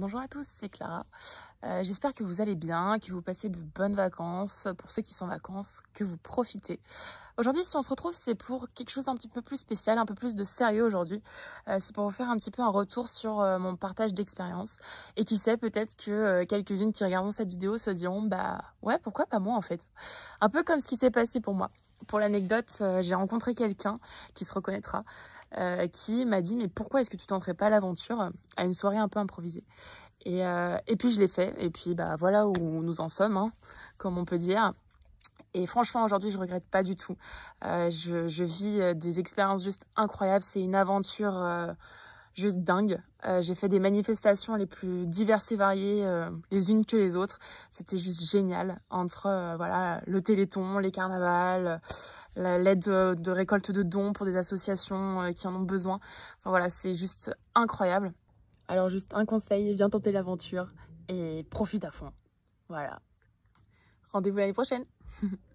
Bonjour à tous, c'est Clara. Euh, j'espère que vous allez bien, que vous passez de bonnes vacances. Pour ceux qui sont en vacances, que vous profitez. Aujourd'hui, si on se retrouve, c'est pour quelque chose un petit peu plus spécial, un peu plus de sérieux aujourd'hui. Euh, c'est pour vous faire un petit peu un retour sur euh, mon partage d'expérience. Et qui sait, peut-être que quelques-unes qui regarderont cette vidéo se diront « Bah ouais, pourquoi pas moi en fait ?» Un peu comme ce qui s'est passé pour moi pour l'anecdote, euh, j'ai rencontré quelqu'un qui se reconnaîtra, euh, qui m'a dit mais pourquoi est-ce que tu tenterais pas l'aventure à une soirée un peu improvisée et, euh, et, puis je l'ai fait, et puis bah voilà où nous en sommes, hein, comme on peut dire. Et franchement, aujourd'hui, je regrette pas du tout. je, je, vis des expériences juste incroyables. C'est une aventure juste dingue. Euh, j'ai fait des manifestations les plus diverses et variées, euh, les unes que les autres. C'était juste génial. Entre euh, voilà le Téléthon, les carnavals, l'aide de, récolte de dons pour des associations qui en ont besoin. Enfin voilà, c'est juste incroyable. Alors juste un conseil, viens tenter l'aventure et profite à fond. Voilà. Rendez-vous l'année prochaine.